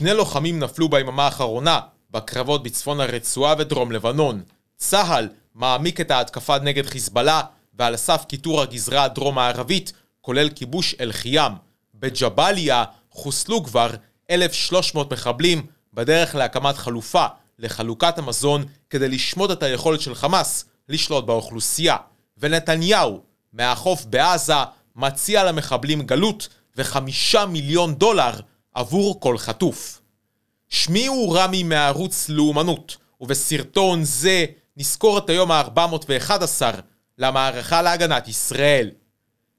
שני לוחמים נפלו ביממה האחרונה בקרבות בצפון הרצועה ודרום לבנון. צה"ל מעמיק את ההתקפה נגד חיזבאללה ועל סף קיטור הגזרה הדרום הערבית כולל כיבוש אל-חיאם. בג'באליה חוסלו כבר 1,300 מחבלים בדרך להקמת חלופה לחלוקת המזון כדי לשמוט את היכולת של חמאס לשלוט באוכלוסייה. ונתניהו, מהחוף בעזה, מציע למחבלים גלות וחמישה מיליון דולר עבור כל חטוף. שמי הוא רמי מערוץ לאומנות, ובסרטון זה נזכור את היום ה-411 למערכה להגנת ישראל.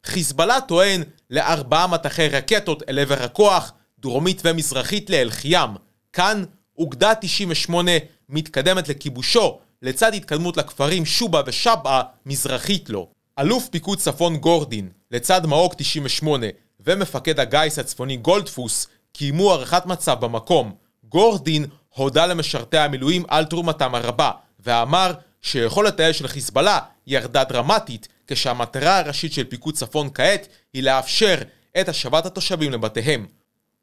חיזבאללה טוען לארבעה מטחי רקטות אל עבר הכוח, דרומית ומזרחית לאלחיאם. כאן אוגדה 98 מתקדמת לכיבושו, לצד התקדמות לכפרים שובה ושבעה מזרחית לו. אלוף פיקוד צפון גורדין, לצד מעוק 98 ומפקד הגיס הצפוני גולדפוס, קיימו הערכת מצב במקום. גורדין הודה למשרתי המילואים על תרומתם הרבה, ואמר שיכולת האש של חיזבאללה ירדה דרמטית, כשהמטרה הראשית של פיקוד צפון כעת היא לאפשר את השבת התושבים לבתיהם.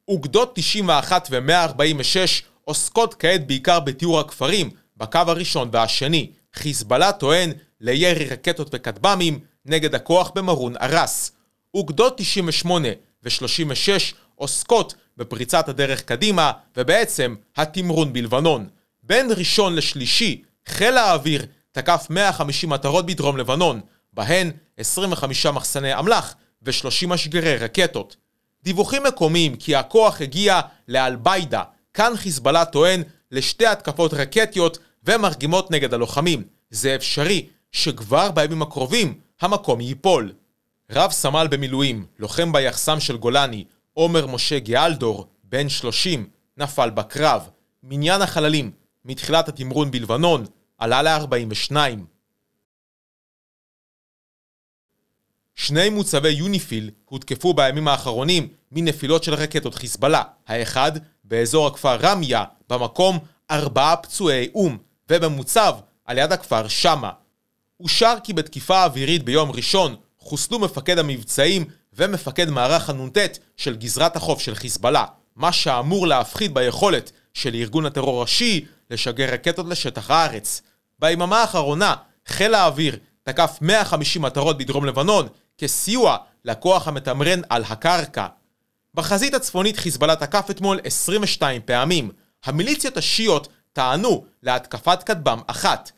אוגדות 91 ו-146 עוסקות כעת בעיקר בתיאור הכפרים, בקו הראשון והשני. חיזבאללה טוען לירי רקטות וכטב"מים נגד הכוח במרון ארס. אוגדות 98 ו-36 עוסקות בפריצת הדרך קדימה, ובעצם התמרון בלבנון. בין ראשון לשלישי, חיל האוויר תקף 150 מטרות בדרום לבנון, בהן 25 מחסני אמל"ח ו-30 משגרי רקטות. דיווחים מקומיים כי הכוח הגיע לאלביידה, כאן חיזבאללה טוען לשתי התקפות רקטיות ומרגימות נגד הלוחמים. זה אפשרי שכבר בימים הקרובים המקום ייפול. רב סמל במילואים, לוחם ביחסם של גולני, עומר משה גיאלדור, בן 30, נפל בקרב. מניין החללים מתחילת התמרון בלבנון עלה ל-42. שני מוצבי יוניפיל הותקפו בימים האחרונים מנפילות של רקטות חיזבאללה, האחד באזור הכפר רמיה, במקום ארבעה פצועי או"ם, ובמוצב על יד הכפר שמה. אושר כי בתקיפה אווירית ביום ראשון חוסלו מפקד המבצעים ומפקד מערך הנ"ט של גזרת החוף של חיזבאללה, מה שאמור להפחיד ביכולת של ארגון הטרור השיעי לשגר רקטות לשטח הארץ. ביממה האחרונה, חיל האוויר תקף 150 מטרות בדרום לבנון כסיוע לכוח המתמרן על הקרקע. בחזית הצפונית חיזבאללה תקף אתמול 22 פעמים. המיליציות השיעיות טענו להתקפת כטב"ם אחת.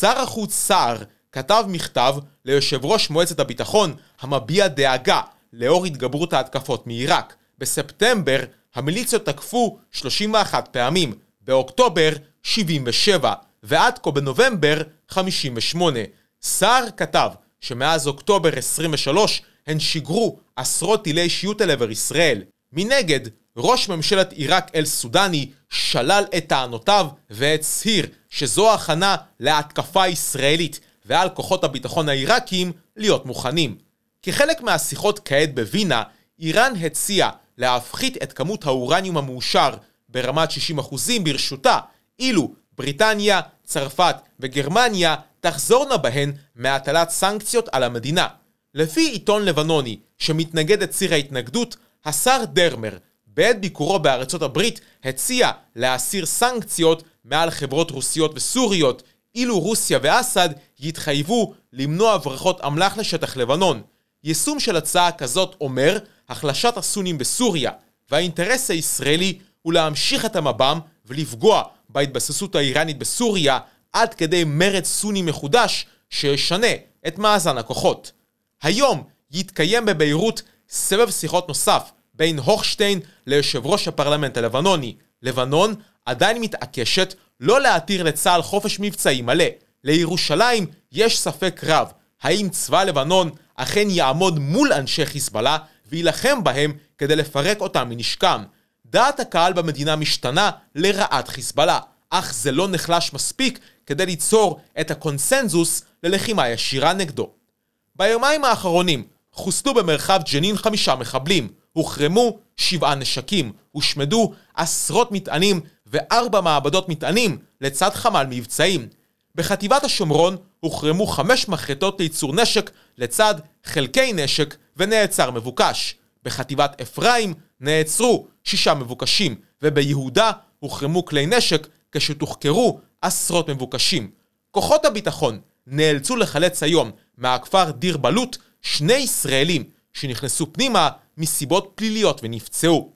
שר החוץ סער כתב מכתב ליושב ראש מועצת הביטחון המביע דאגה לאור התגברות ההתקפות מעיראק. בספטמבר המיליציות תקפו 31 פעמים, באוקטובר 77, ועד כה בנובמבר 58. סער כתב שמאז אוקטובר 23 הן שיגרו עשרות טילי שיוט אל עבר ישראל. מנגד, ראש ממשלת עיראק אל-סודני שלל את טענותיו והצהיר שזו הכנה להתקפה ישראלית ועל כוחות הביטחון העיראקים להיות מוכנים. כחלק מהשיחות כעת בווינה, איראן הציעה להפחית את כמות האורניום המאושר ברמת 60% ברשותה, אילו בריטניה, צרפת וגרמניה תחזורנה בהן מהטלת סנקציות על המדינה. לפי עיתון לבנוני שמתנגד ציר ההתנגדות, השר דרמר, בעת ביקורו בארצות הברית, הציע להסיר סנקציות מעל חברות רוסיות וסוריות, אילו רוסיה ואסד יתחייבו למנוע הברחות אמל"ח לשטח לבנון. יישום של הצעה כזאת אומר החלשת הסונים בסוריה, והאינטרס הישראלי הוא להמשיך את המב"ם ולפגוע בהתבססות האיראנית בסוריה עד כדי מרד סוני מחודש שישנה את מאזן הכוחות. היום יתקיים בביירות סבב שיחות נוסף בין הוכשטיין ליושב ראש הפרלמנט הלבנוני. לבנון עדיין מתעקשת לא להתיר לצה"ל חופש מבצעי מלא. לירושלים יש ספק רב האם צבא לבנון אכן יעמוד מול אנשי חיזבאללה ויילחם בהם כדי לפרק אותם מנשקם. דעת הקהל במדינה משתנה לרעת חיזבאללה, אך זה לא נחלש מספיק כדי ליצור את הקונסנזוס ללחימה ישירה נגדו. ביומיים האחרונים חוסלו במרחב ג'נין חמישה מחבלים, הוחרמו שבעה נשקים, הושמדו עשרות מטענים וארבע מעבדות מטענים לצד חמ"ל מבצעים. בחטיבת השומרון הוחרמו חמש מחרטות לייצור נשק לצד חלקי נשק ונעצר מבוקש. בחטיבת אפרים נעצרו שישה מבוקשים, וביהודה הוחרמו כלי נשק כשתוחקרו עשרות מבוקשים. כוחות הביטחון נאלצו לחלץ היום מהכפר דיר בלוט שני ישראלים שנכנסו פנימה מסיבות פליליות ונפצעו.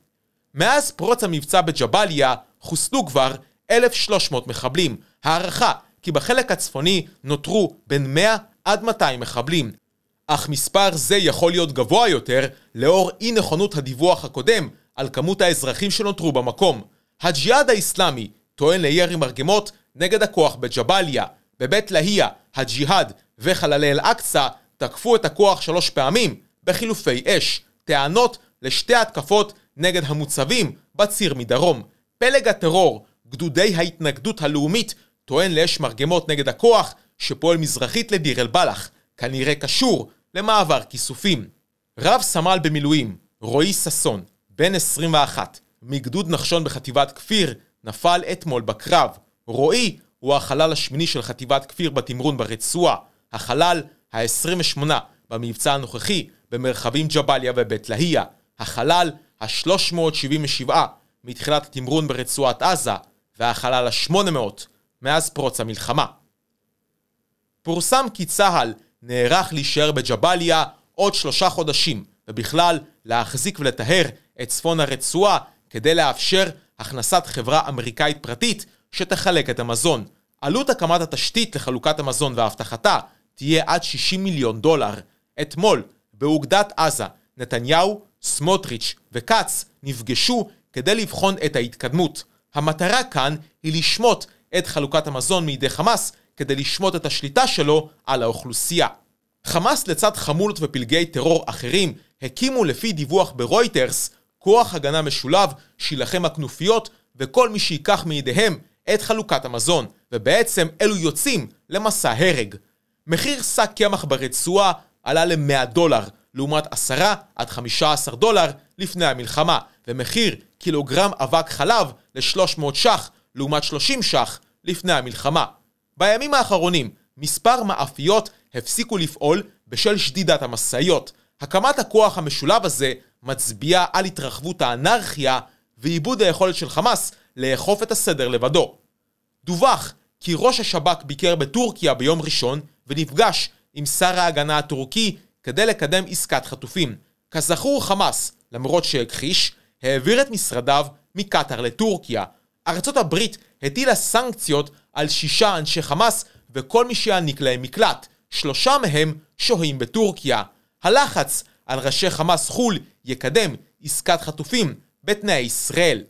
מאז פרוץ המבצע בג'באליה חוסלו כבר 1,300 מחבלים, הערכה כי בחלק הצפוני נותרו בין 100 עד 200 מחבלים. אך מספר זה יכול להיות גבוה יותר לאור אי נכונות הדיווח הקודם על כמות האזרחים שנותרו במקום. הג'יהאד האיסלאמי טוען לירי מרגמות נגד הכוח בג'באליה, בבית להיה, הג'יהאד וחללי אל-אקצא תקפו את הכוח שלוש פעמים בחילופי אש, טענות לשתי התקפות נגד המוצבים בציר מדרום. פלג הטרור, גדודי ההתנגדות הלאומית טוען לאש מרגמות נגד הכוח שפועל מזרחית לדיר אל-בלח, כנראה קשור למעבר כיסופים. רב סמל במילואים, רועי ששון, בן 21, מגדוד נחשון בחטיבת כפיר, נפל אתמול בקרב. רועי הוא החלל השמיני של חטיבת כפיר בתמרון ברצועה, החלל ה-28 במבצע הנוכחי במרחבים ג'באליה ובית להיה, החלל ה-377 מתחילת התמרון ברצועת עזה, והחלל ה-800 מאז פרוץ המלחמה. פורסם כי צה"ל נערך להישאר בג'באליה עוד שלושה חודשים, ובכלל להחזיק ולטהר את צפון הרצועה כדי לאפשר הכנסת חברה אמריקאית פרטית שתחלק את המזון. עלות הקמת התשתית לחלוקת המזון והבטחתה תהיה עד 60 מיליון דולר. אתמול, באוגדת עזה, נתניהו, סמוטריץ' וכץ נפגשו כדי לבחון את ההתקדמות. המטרה כאן היא לשמוט את חלוקת המזון מידי חמאס כדי לשמוט את השליטה שלו על האוכלוסייה. חמאס לצד חמולות ופלגי טרור אחרים הקימו לפי דיווח ברויטרס כוח הגנה משולב שילחם הכנופיות וכל מי שייקח מידיהם את חלוקת המזון, ובעצם אלו יוצאים למסע הרג. מחיר שק קמח ברצועה עלה ל-100 דולר, לעומת 10 עד 15 דולר לפני המלחמה, ומחיר קילוגרם אבק חלב ל-300 ש"ח, לעומת 30 ש"ח לפני המלחמה. בימים האחרונים, מספר מאפיות הפסיקו לפעול בשל שדידת המשאיות. הקמת הכוח המשולב הזה מצביעה על התרחבות האנרכיה ועיבוד היכולת של חמאס לאכוף את הסדר לבדו. דווח כי ראש השב"כ ביקר בטורקיה ביום ראשון ונפגש עם שר ההגנה הטורקי כדי לקדם עסקת חטופים. כזכור חמאס, למרות שהכחיש, העביר את משרדיו מקטאר לטורקיה, ארצות הברית הטילה סנקציות על שישה אנשי חמאס וכל מי שיעניק להם מקלט. שלושה מהם שוהים בטורקיה. הלחץ על ראשי חמאס חו"ל יקדם עסקת חטופים בתנאי ישראל.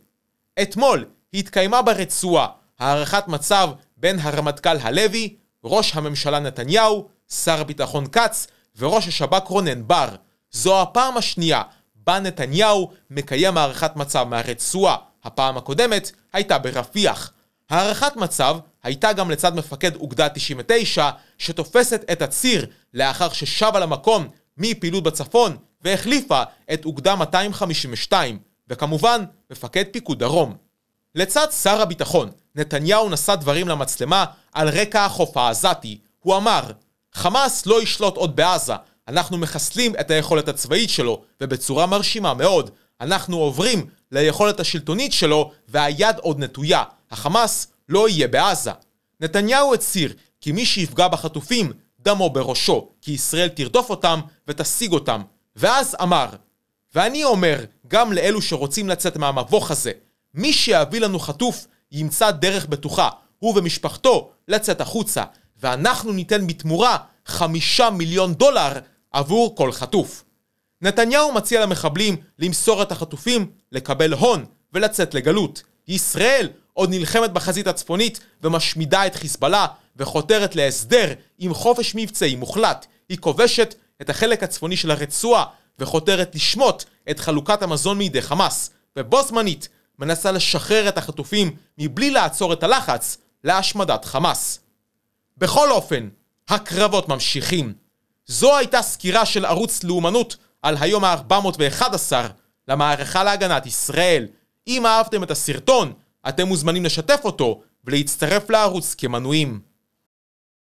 אתמול התקיימה ברצועה הערכת מצב בין הרמטכ"ל הלוי, ראש הממשלה נתניהו, שר הביטחון כץ וראש השב"כ רונן בר. זו הפעם השנייה בה נתניהו מקיים הערכת מצב מהרצועה. הפעם הקודמת הייתה ברפיח. הערכת מצב הייתה גם לצד מפקד אוגדה 99, שתופסת את הציר לאחר ששבה למקום מפעילות בצפון והחליפה את אוגדה 252, וכמובן, מפקד פיקוד דרום. לצד שר הביטחון, נתניהו נשא דברים למצלמה על רקע החוף העזתי. הוא אמר, חמאס לא ישלוט עוד בעזה, אנחנו מחסלים את היכולת הצבאית שלו, ובצורה מרשימה מאוד. אנחנו עוברים ליכולת השלטונית שלו והיד עוד נטויה. החמאס לא יהיה בעזה. נתניהו הצהיר כי מי שיפגע בחטופים, דמו בראשו, כי ישראל תרדוף אותם ותשיג אותם. ואז אמר, ואני אומר גם לאלו שרוצים לצאת מהמבוך הזה, מי שיביא לנו חטוף ימצא דרך בטוחה, הוא ומשפחתו, לצאת החוצה, ואנחנו ניתן בתמורה חמישה מיליון דולר עבור כל חטוף. נתניהו מציע למחבלים למסור את החטופים, לקבל הון ולצאת לגלות. ישראל עוד נלחמת בחזית הצפונית ומשמידה את חיזבאללה וחותרת להסדר עם חופש מבצעי מוחלט. היא כובשת את החלק הצפוני של הרצועה וחותרת לשמוט את חלוקת המזון מידי חמאס, ובו זמנית מנסה לשחרר את החטופים מבלי לעצור את הלחץ להשמדת חמאס. בכל אופן, הקרבות ממשיכים. זו הייתה סקירה של ערוץ לאומנות על היום ה-411 למערכה להגנת ישראל. אם אהבתם את הסרטון, אתם מוזמנים לשתף אותו ולהצטרף לערוץ כמנויים.